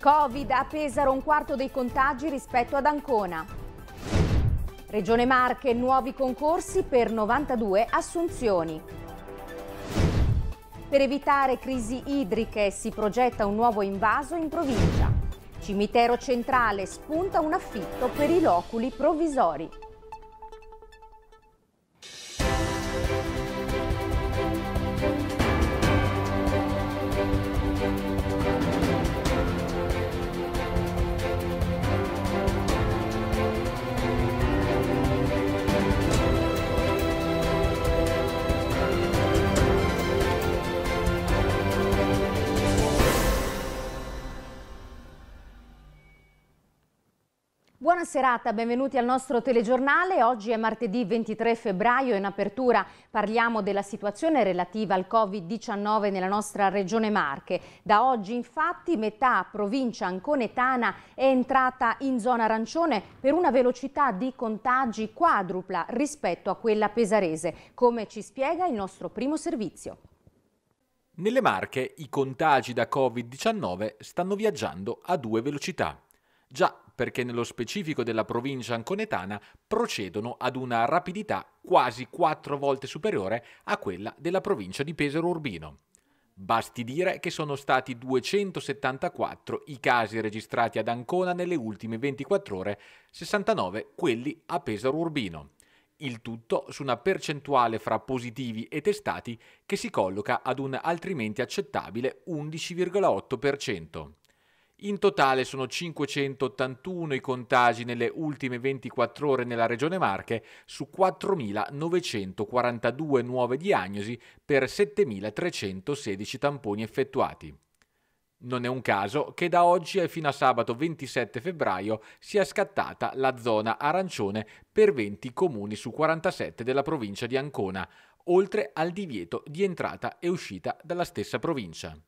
Covid a Pesaro un quarto dei contagi rispetto ad Ancona. Regione Marche, nuovi concorsi per 92 assunzioni. Per evitare crisi idriche si progetta un nuovo invaso in provincia. Cimitero centrale spunta un affitto per i loculi provvisori. Buona serata, benvenuti al nostro telegiornale. Oggi è martedì 23 febbraio e in apertura parliamo della situazione relativa al Covid-19 nella nostra regione Marche. Da oggi infatti metà provincia anconetana è entrata in zona arancione per una velocità di contagi quadrupla rispetto a quella pesarese, come ci spiega il nostro primo servizio. Nelle Marche i contagi da Covid-19 stanno viaggiando a due velocità. Già perché nello specifico della provincia anconetana procedono ad una rapidità quasi quattro volte superiore a quella della provincia di Pesaro Urbino. Basti dire che sono stati 274 i casi registrati ad Ancona nelle ultime 24 ore, 69 quelli a Pesaro Urbino. Il tutto su una percentuale fra positivi e testati che si colloca ad un altrimenti accettabile 11,8%. In totale sono 581 i contagi nelle ultime 24 ore nella regione Marche su 4.942 nuove diagnosi per 7.316 tamponi effettuati. Non è un caso che da oggi fino a sabato 27 febbraio sia scattata la zona arancione per 20 comuni su 47 della provincia di Ancona, oltre al divieto di entrata e uscita dalla stessa provincia.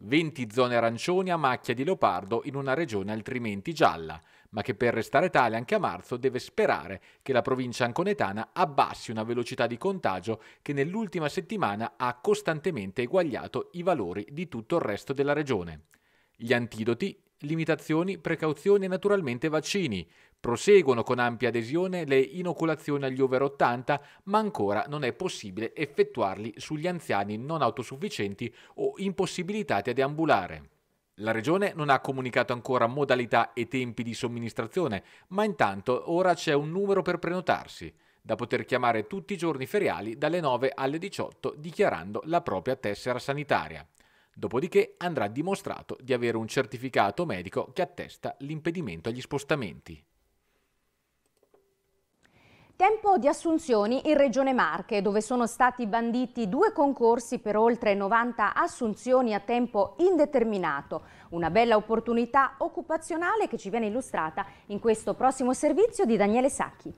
20 zone arancioni a macchia di leopardo in una regione altrimenti gialla, ma che per restare tale anche a marzo deve sperare che la provincia anconetana abbassi una velocità di contagio che nell'ultima settimana ha costantemente eguagliato i valori di tutto il resto della regione. Gli antidoti, limitazioni, precauzioni e naturalmente vaccini, Proseguono con ampia adesione le inoculazioni agli over 80, ma ancora non è possibile effettuarli sugli anziani non autosufficienti o impossibilitati a deambulare. La Regione non ha comunicato ancora modalità e tempi di somministrazione, ma intanto ora c'è un numero per prenotarsi, da poter chiamare tutti i giorni feriali dalle 9 alle 18 dichiarando la propria tessera sanitaria. Dopodiché andrà dimostrato di avere un certificato medico che attesta l'impedimento agli spostamenti. Tempo di assunzioni in Regione Marche, dove sono stati banditi due concorsi per oltre 90 assunzioni a tempo indeterminato. Una bella opportunità occupazionale che ci viene illustrata in questo prossimo servizio di Daniele Sacchi.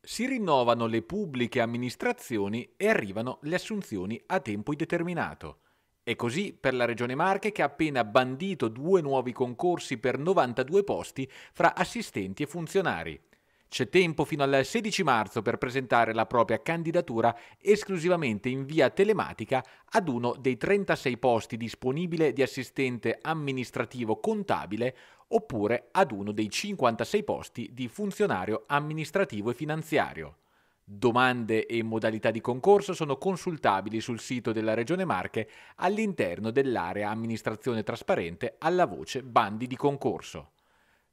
Si rinnovano le pubbliche amministrazioni e arrivano le assunzioni a tempo indeterminato. È così per la Regione Marche che ha appena bandito due nuovi concorsi per 92 posti fra assistenti e funzionari. C'è tempo fino al 16 marzo per presentare la propria candidatura esclusivamente in via telematica ad uno dei 36 posti disponibili di assistente amministrativo contabile oppure ad uno dei 56 posti di funzionario amministrativo e finanziario. Domande e modalità di concorso sono consultabili sul sito della Regione Marche all'interno dell'area Amministrazione Trasparente alla voce Bandi di concorso.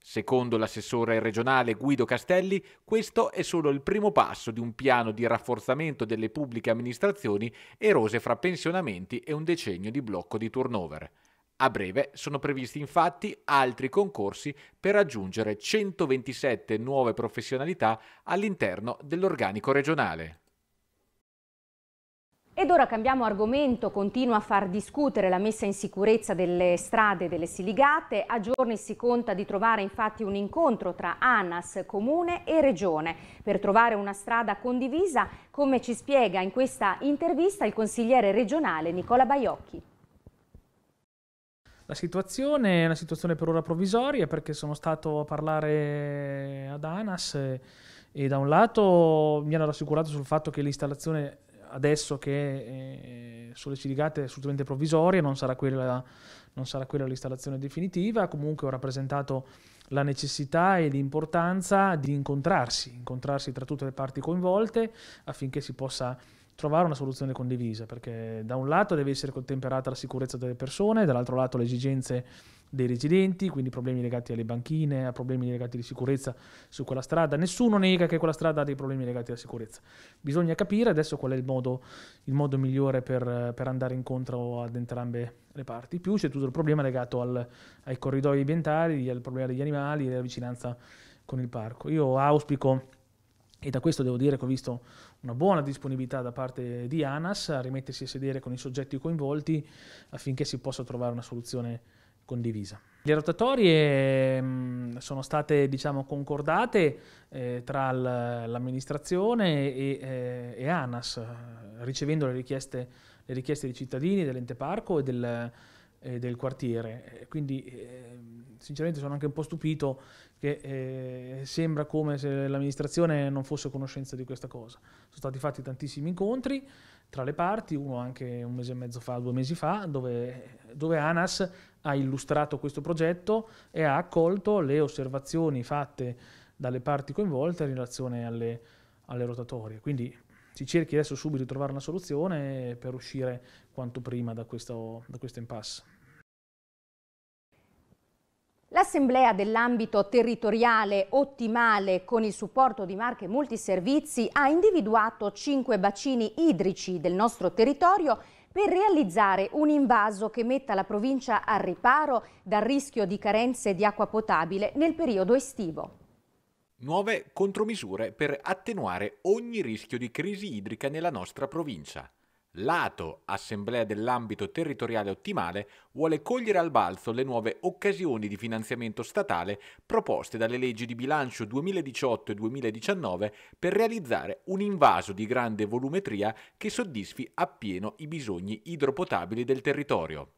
Secondo l'assessore regionale Guido Castelli, questo è solo il primo passo di un piano di rafforzamento delle pubbliche amministrazioni erose fra pensionamenti e un decennio di blocco di turnover. A breve sono previsti infatti altri concorsi per raggiungere 127 nuove professionalità all'interno dell'organico regionale. Ed ora cambiamo argomento, continua a far discutere la messa in sicurezza delle strade delle Siligate. A giorni si conta di trovare infatti un incontro tra ANAS, Comune e Regione per trovare una strada condivisa, come ci spiega in questa intervista il consigliere regionale Nicola Baiocchi. La situazione è una situazione per ora provvisoria perché sono stato a parlare ad ANAS e, da un lato mi hanno rassicurato sul fatto che l'installazione adesso che eh, sulle sindicate è assolutamente provvisoria, non sarà, quella, non sarà quella l'installazione definitiva, comunque ho rappresentato la necessità e l'importanza di incontrarsi, incontrarsi tra tutte le parti coinvolte affinché si possa trovare una soluzione condivisa, perché da un lato deve essere contemperata la sicurezza delle persone, dall'altro lato le esigenze dei residenti, quindi problemi legati alle banchine, a problemi legati alla sicurezza su quella strada. Nessuno nega che quella strada ha dei problemi legati alla sicurezza. Bisogna capire adesso qual è il modo, il modo migliore per, per, andare incontro ad entrambe le parti. Più c'è tutto il problema legato al, ai corridoi ambientali, al problema degli animali e alla vicinanza con il parco. Io auspico e da questo devo dire che ho visto una buona disponibilità da parte di ANAS a rimettersi a sedere con i soggetti coinvolti affinché si possa trovare una soluzione condivisa. Le rotatorie mm, sono state diciamo, concordate eh, tra l'amministrazione e, eh, e, ANAS, ricevendo le richieste, le richieste dei cittadini, dell'ente parco e del, eh, del quartiere. Eh, quindi eh, sinceramente sono anche un po' stupito che eh, sembra come se l'amministrazione non fosse a conoscenza di questa cosa. Sono stati fatti tantissimi incontri tra le parti, uno anche un mese e mezzo fa, due mesi fa, dove, dove ANAS ha illustrato questo progetto e ha accolto le osservazioni fatte dalle parti coinvolte in relazione alle, alle rotatorie. Quindi si cerchi adesso subito di trovare una soluzione per uscire quanto prima da questo, da questo impasse. L'assemblea dell'ambito territoriale ottimale con il supporto di marche multiservizi ha individuato cinque bacini idrici del nostro territorio per realizzare un invaso che metta la provincia al riparo dal rischio di carenze di acqua potabile nel periodo estivo. Nuove contromisure per attenuare ogni rischio di crisi idrica nella nostra provincia lato Assemblea dell'ambito territoriale ottimale vuole cogliere al balzo le nuove occasioni di finanziamento statale proposte dalle leggi di bilancio 2018 e 2019 per realizzare un invaso di grande volumetria che soddisfi appieno i bisogni idropotabili del territorio.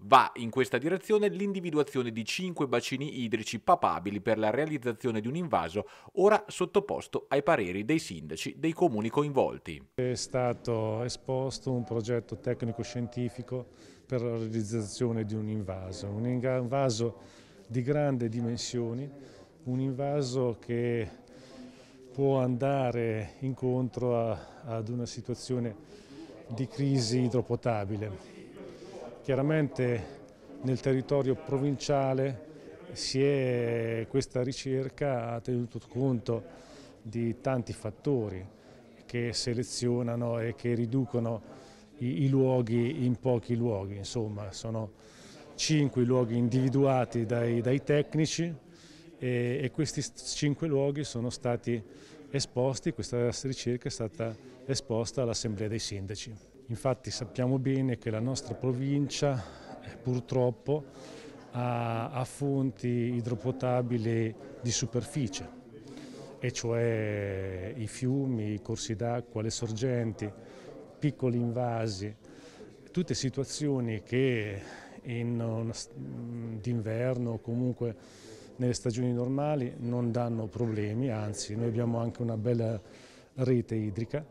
Va in questa direzione l'individuazione di cinque bacini idrici papabili per la realizzazione di un invaso ora sottoposto ai pareri dei sindaci dei comuni coinvolti. È stato esposto un progetto tecnico-scientifico per la realizzazione di un invaso, un invaso di grandi dimensioni, un invaso che può andare incontro a, ad una situazione di crisi idropotabile Chiaramente nel territorio provinciale è, questa ricerca ha tenuto conto di tanti fattori che selezionano e che riducono i, i luoghi in pochi luoghi, insomma sono cinque i luoghi individuati dai, dai tecnici e, e questi cinque luoghi sono stati esposti, questa ricerca è stata esposta all'Assemblea dei Sindaci. Infatti sappiamo bene che la nostra provincia eh, purtroppo ha, ha fonti idropotabili di superficie, e cioè i fiumi, i corsi d'acqua, le sorgenti, piccoli invasi, tutte situazioni che d'inverno o comunque nelle stagioni normali non danno problemi, anzi noi abbiamo anche una bella rete idrica,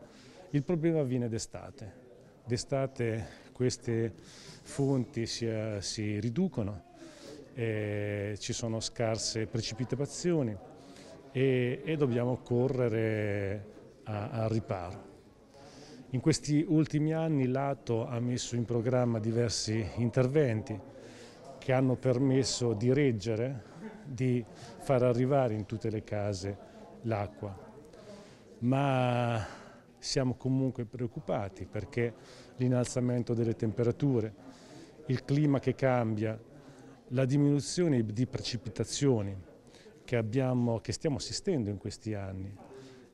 il problema avviene d'estate D'estate queste fonti si, eh, si riducono, eh, ci sono scarse precipitazioni e, e dobbiamo correre al riparo. In questi ultimi anni l'ATO ha messo in programma diversi interventi che hanno permesso di reggere, di far arrivare in tutte le case l'acqua, ma siamo comunque preoccupati perché l'innalzamento delle temperature, il clima che cambia, la diminuzione di precipitazioni che, abbiamo, che stiamo assistendo in questi anni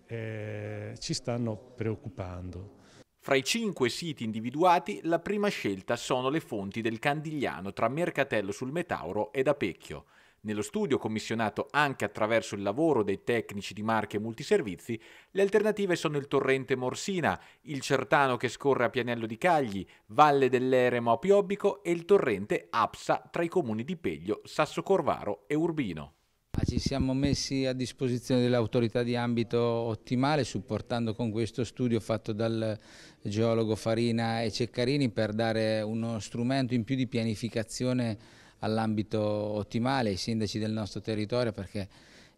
eh, ci stanno preoccupando. Fra i cinque siti individuati, la prima scelta sono le fonti del Candigliano tra Mercatello sul Metauro ed Apecchio. Nello studio, commissionato anche attraverso il lavoro dei tecnici di marche e multiservizi, le alternative sono il torrente Morsina, il Certano che scorre a Pianello di Cagli, Valle dell'Eremo a Piobbico e il torrente Apsa tra i comuni di Peglio, Sasso Corvaro e Urbino. Ci siamo messi a disposizione dell'autorità di ambito ottimale supportando con questo studio fatto dal geologo Farina e Ceccarini per dare uno strumento in più di pianificazione all'ambito ottimale, ai sindaci del nostro territorio perché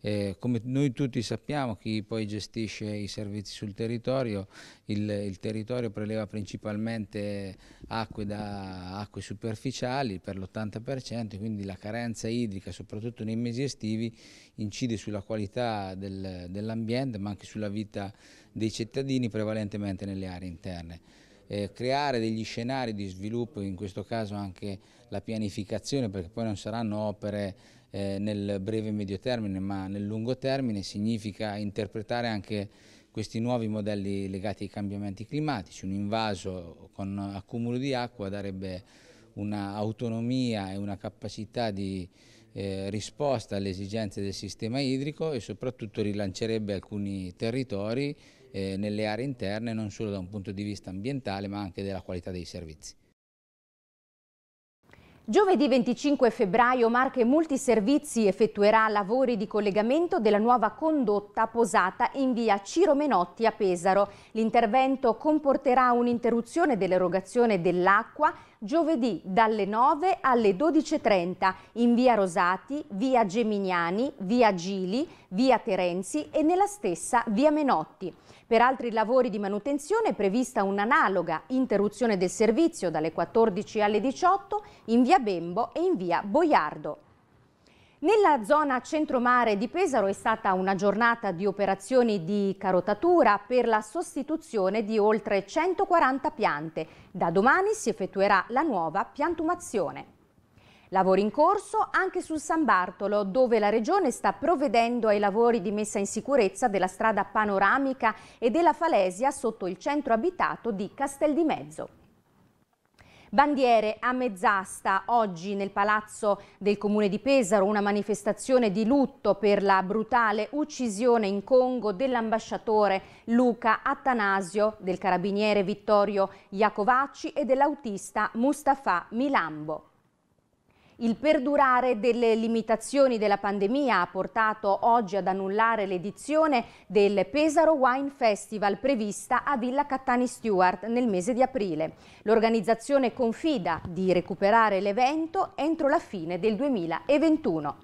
eh, come noi tutti sappiamo, chi poi gestisce i servizi sul territorio, il, il territorio preleva principalmente acque, da, acque superficiali per l'80%, quindi la carenza idrica, soprattutto nei mesi estivi, incide sulla qualità del, dell'ambiente ma anche sulla vita dei cittadini, prevalentemente nelle aree interne eh, creare degli scenari di sviluppo, in questo caso anche la pianificazione, perché poi non saranno opere eh, nel breve e medio termine, ma nel lungo termine significa interpretare anche questi nuovi modelli legati ai cambiamenti climatici. Un invaso con accumulo di acqua darebbe un'autonomia e una capacità di eh, risposta alle esigenze del sistema idrico e soprattutto rilancerebbe alcuni territori eh, nelle aree interne non solo da un punto di vista ambientale ma anche della qualità dei servizi. Giovedì 25 febbraio Marche Multiservizi effettuerà lavori di collegamento della nuova condotta posata in via Ciro Menotti a Pesaro. L'intervento comporterà un'interruzione dell'erogazione dell'acqua giovedì dalle 9 alle 12.30 in via Rosati, via Geminiani, via Gili, via Terenzi e nella stessa via Menotti. Per altri lavori di manutenzione è prevista un'analoga interruzione del servizio dalle 14 alle 18 in via Bembo e in via Boiardo. Nella zona centromare di Pesaro è stata una giornata di operazioni di carotatura per la sostituzione di oltre 140 piante. Da domani si effettuerà la nuova piantumazione. Lavori in corso anche sul San Bartolo, dove la Regione sta provvedendo ai lavori di messa in sicurezza della strada panoramica e della falesia sotto il centro abitato di Castel di Mezzo. Bandiere a mezz'asta oggi nel palazzo del comune di Pesaro, una manifestazione di lutto per la brutale uccisione in Congo dell'ambasciatore Luca Attanasio, del carabiniere Vittorio Iacovacci e dell'autista Mustafa Milambo. Il perdurare delle limitazioni della pandemia ha portato oggi ad annullare l'edizione del Pesaro Wine Festival prevista a Villa Cattani Stewart nel mese di aprile. L'organizzazione confida di recuperare l'evento entro la fine del 2021.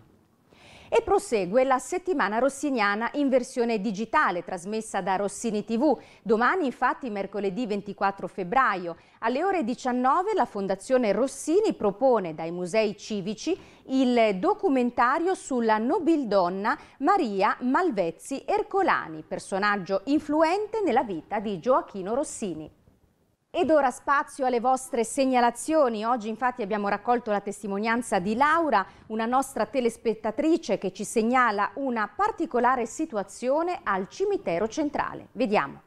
E prosegue la settimana rossiniana in versione digitale trasmessa da Rossini TV. Domani infatti mercoledì 24 febbraio alle ore 19 la Fondazione Rossini propone dai musei civici il documentario sulla nobildonna Maria Malvezzi Ercolani, personaggio influente nella vita di Gioachino Rossini. Ed ora spazio alle vostre segnalazioni. Oggi infatti abbiamo raccolto la testimonianza di Laura, una nostra telespettatrice che ci segnala una particolare situazione al cimitero centrale. Vediamo.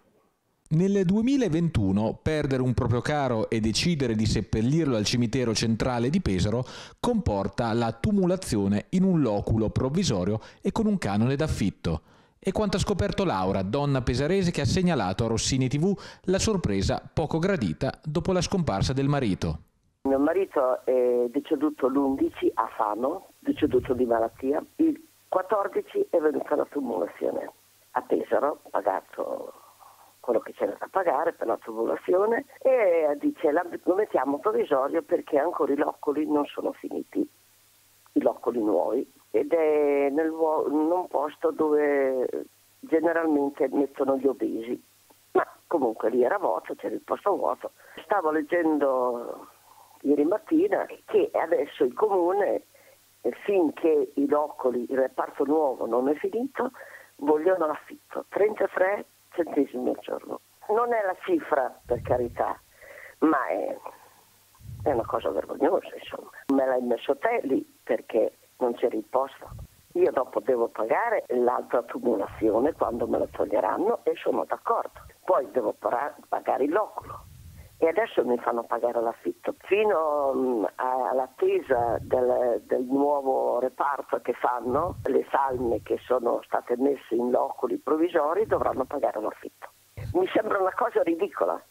Nel 2021 perdere un proprio caro e decidere di seppellirlo al cimitero centrale di Pesaro comporta la tumulazione in un loculo provvisorio e con un canone d'affitto e quanto ha scoperto Laura, donna pesarese che ha segnalato a Rossini TV la sorpresa poco gradita dopo la scomparsa del marito. Mio marito è deceduto l'11 a Fano, deceduto di malattia, il 14 è venuta la tumulazione a Pesaro, pagato quello che c'era da pagare per la tumulazione e dice lo mettiamo provvisorio perché ancora i loccoli non sono finiti, i loccoli nuovi ed è nel, in un posto dove generalmente mettono gli obesi. Ma comunque lì era vuoto, c'era il posto vuoto. Stavo leggendo ieri mattina che adesso il comune, finché i locoli, il reparto nuovo non è finito, vogliono l'affitto, 33 centesimi al giorno. Non è la cifra, per carità, ma è, è una cosa vergognosa, insomma. Me l'hai messo te lì perché non c'era il posto. Io dopo devo pagare l'altra tumulazione quando me la toglieranno e sono d'accordo. Poi devo pagare il loculo e adesso mi fanno pagare l'affitto. Fino mm, all'attesa del, del, nuovo reparto che fanno, le salme che sono state messe in loculi provvisori dovranno pagare l'affitto. Mi sembra una cosa ridicola.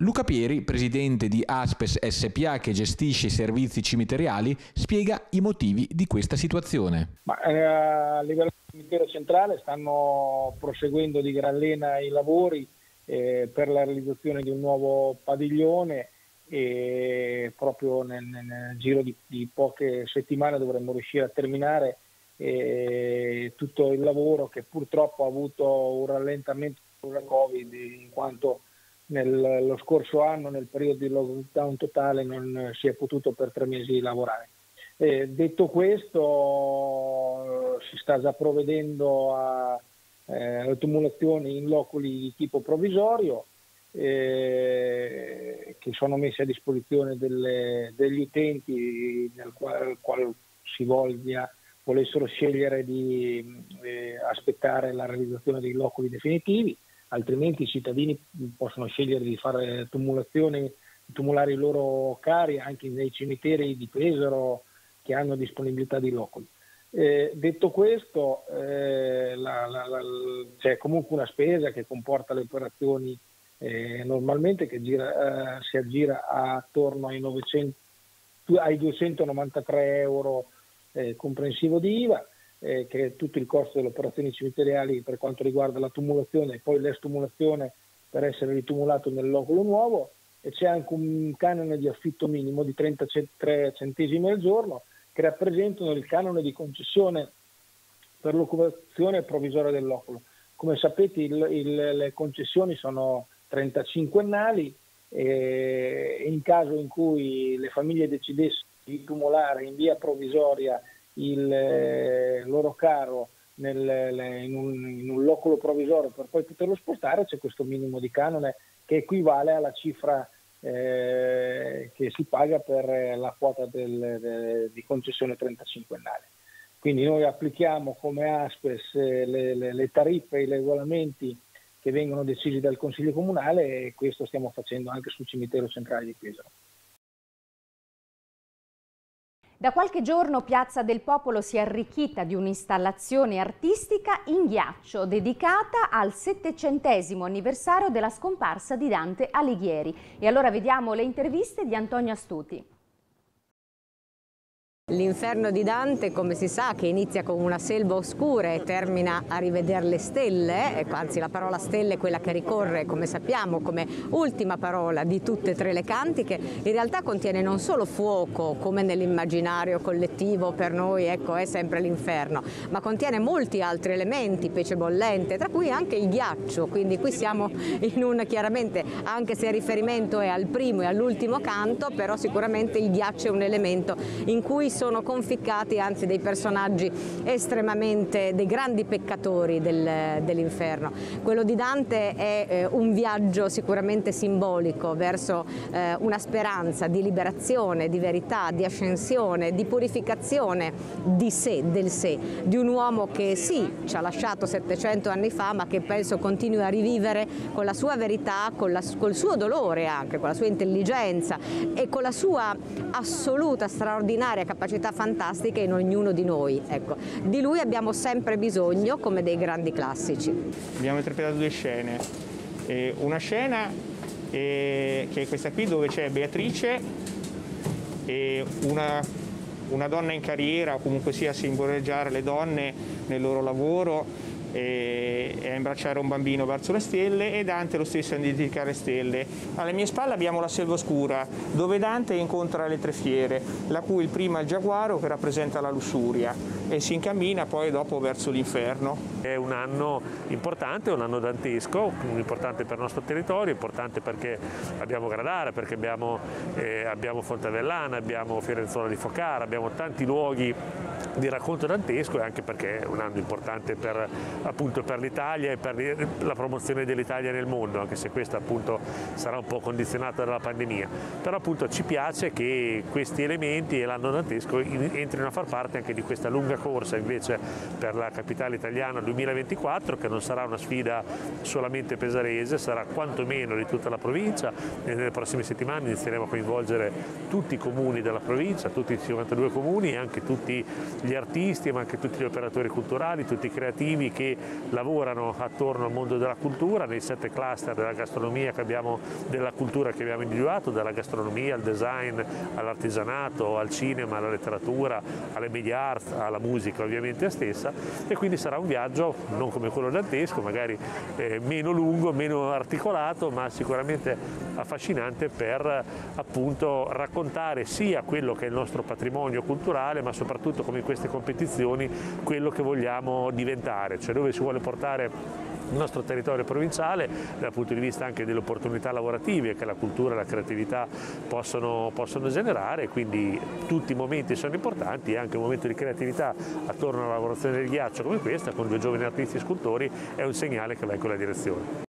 Luca Pieri, presidente di Aspes SPA che gestisce i servizi cimiteriali, spiega i motivi di questa situazione. Ma, eh, a livello del cimitero centrale stanno proseguendo di gran lena i lavori eh, per la realizzazione di un nuovo padiglione e proprio nel, nel giro di, di, poche settimane dovremmo riuscire a terminare eh, tutto il lavoro che purtroppo ha avuto un rallentamento sulla Covid in quanto nello scorso anno nel periodo di lockdown totale non eh, si è potuto per tre mesi lavorare. Eh, detto questo si sta già provvedendo a eh, tumulazioni in loculi di tipo provvisorio eh, che sono messe a disposizione delle, degli utenti nel quale, qual si voglia volessero scegliere di eh, aspettare la realizzazione dei loculi definitivi altrimenti i cittadini possono scegliere di fare tumulazioni, tumulare i loro cari anche nei cimiteri di Pesaro che hanno disponibilità di loculi. Eh, detto questo, eh, la, la, la, c'è comunque una spesa che comporta le operazioni eh, normalmente che gira, eh, si aggira attorno ai, 900, ai 293 euro eh, comprensivo di IVA eh, che tutto il corso delle operazioni cimiteriali per quanto riguarda la tumulazione e poi l'estumulazione per essere ritumulato nel loculo nuovo e c'è anche un canone di affitto minimo di 33 centesimi al giorno che rappresentano il canone di concessione per l'occupazione provvisoria del loculo. Come sapete il, il, le concessioni sono 35 annali e in caso in cui le famiglie decidessero di tumulare in via provvisoria il eh, loro carro nel, in, un, in, un, locolo provvisorio per poi poterlo spostare, c'è questo minimo di canone che equivale alla cifra eh, che si paga per eh, la quota del, de, di concessione 35ennale. Quindi noi applichiamo come ASPES eh, le, le, le tariffe, i regolamenti che vengono decisi dal Consiglio Comunale e questo stiamo facendo anche sul cimitero centrale di Pesaro. Da qualche giorno Piazza del Popolo si è arricchita di un'installazione artistica in ghiaccio dedicata al settecentesimo anniversario della scomparsa di Dante Alighieri. E allora vediamo le interviste di Antonio Astuti. L'inferno di Dante, come si sa, che inizia con una selva oscura e termina a rivedere le stelle, eh, anzi la parola stelle è quella che ricorre, come sappiamo, come ultima parola di tutte e tre le cantiche, in realtà contiene non solo fuoco, come nell'immaginario collettivo per noi ecco, è sempre l'inferno, ma contiene molti altri elementi, pece bollente, tra cui anche il ghiaccio, quindi qui siamo in un, chiaramente, anche se il riferimento è al primo e all'ultimo canto, però sicuramente il ghiaccio è un elemento in cui sono conficcati anzi dei personaggi estremamente, dei grandi peccatori del, dell'inferno. Quello di Dante è eh, un viaggio sicuramente simbolico verso eh, una speranza di liberazione, di verità, di ascensione, di purificazione di sé, del sé, di un uomo che sì, ci ha lasciato 700 anni fa ma che penso continui a rivivere con la sua verità, la, col suo dolore anche, con la sua intelligenza e con la sua assoluta, straordinaria capacità capacità fantastiche in ognuno di noi. Ecco. Di lui abbiamo sempre bisogno come dei grandi classici. Abbiamo interpretato due scene. Eh, una scena eh, che è questa qui dove c'è Beatrice e una, una donna in carriera o comunque sia simboleggiare le donne nel loro lavoro e, e a imbracciare un bambino verso le stelle e Dante lo stesso a identificare stelle. Alle mie spalle abbiamo la selva oscura dove Dante incontra le tre fiere, la cui il prima è il giaguaro che rappresenta la lussuria e si incammina poi dopo verso l'inferno. È un anno importante, un anno dantesco, importante per il nostro territorio, importante perché abbiamo Gradara, perché abbiamo, eh, abbiamo Fontavellana, abbiamo Firenzuola di Focara, abbiamo tanti luoghi di racconto dantesco e anche perché è un anno importante per, per l'Italia e per la promozione dell'Italia nel mondo, anche se questa appunto sarà un po' condizionata dalla pandemia. Però appunto ci piace che questi elementi e l'anno dantesco entrino a far parte anche di questa lunga corsa invece per la capitale italiana 2024 che non sarà una sfida solamente pesarese, sarà quantomeno di tutta la provincia e nelle prossime settimane inizieremo a coinvolgere tutti i comuni della provincia, tutti i 52 comuni e anche tutti gli gli artisti ma anche tutti gli operatori culturali, tutti i creativi che lavorano attorno al mondo della cultura, nei sette cluster della gastronomia che abbiamo, della cultura che abbiamo individuato, dalla gastronomia al design, all'artigianato, al cinema, alla letteratura, alle media art, alla musica ovviamente stessa e quindi sarà un viaggio non come quello dantesco, magari eh, meno lungo, meno articolato ma sicuramente affascinante per appunto raccontare sia quello che è il nostro patrimonio culturale ma soprattutto come queste competizioni quello che vogliamo diventare, cioè dove si vuole portare il nostro territorio provinciale dal punto di vista anche delle opportunità lavorative che la cultura e la creatività possono, possono, generare, quindi tutti i momenti sono importanti e anche un momento di creatività attorno alla lavorazione del ghiaccio come questa con due giovani artisti e scultori è un segnale che va in quella direzione.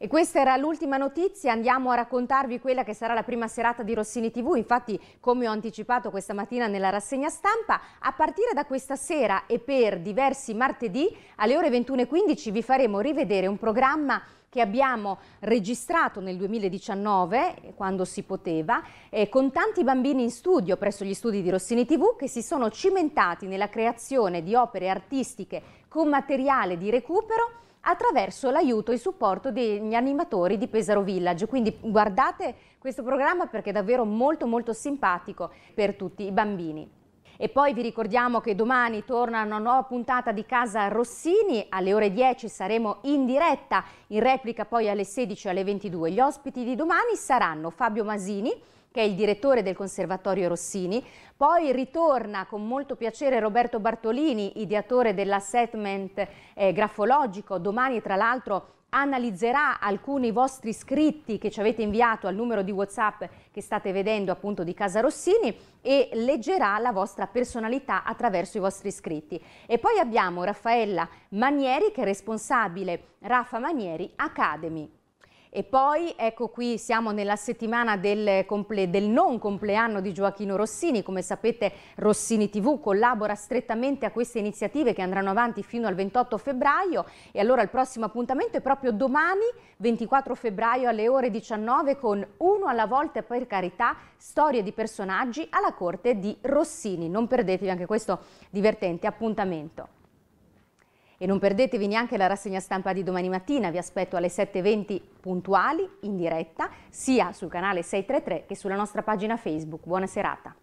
E questa era l'ultima notizia, andiamo a raccontarvi quella che sarà la prima serata di Rossini TV, infatti come ho anticipato questa mattina nella rassegna stampa, a partire da questa sera e per diversi martedì alle ore 21.15 vi faremo rivedere un programma che abbiamo registrato nel 2019, quando si poteva, eh, con tanti bambini in studio presso gli studi di Rossini TV che si sono cimentati nella creazione di opere artistiche con materiale di recupero attraverso l'aiuto e il supporto degli animatori di Pesaro Village. Quindi guardate questo programma perché è davvero molto molto simpatico per tutti i bambini. E poi vi ricordiamo che domani torna una nuova puntata di Casa Rossini, alle ore 10 saremo in diretta, in replica poi alle 16 e alle 22. Gli ospiti di domani saranno Fabio Masini, che è il direttore del Conservatorio Rossini. Poi ritorna con molto piacere Roberto Bartolini, ideatore dell'assetment eh, grafologico. Domani, tra l'altro, analizzerà alcuni vostri scritti che ci avete inviato al numero di WhatsApp che state vedendo appunto di Casa Rossini e leggerà la vostra personalità attraverso i vostri scritti. E poi abbiamo Raffaella Manieri che è responsabile Raffa Manieri Academy. E poi, ecco qui, siamo nella settimana del, del, non compleanno di Gioachino Rossini. Come sapete, Rossini TV collabora strettamente a queste iniziative che andranno avanti fino al 28 febbraio. E allora il prossimo appuntamento è proprio domani, 24 febbraio, alle ore 19, con Uno alla volta per carità, storie di personaggi alla corte di Rossini. Non perdetevi anche questo divertente appuntamento. E non perdetevi neanche la rassegna stampa di domani mattina, vi aspetto alle 7.20 puntuali in diretta sia sul canale 633 che sulla nostra pagina Facebook. Buona serata.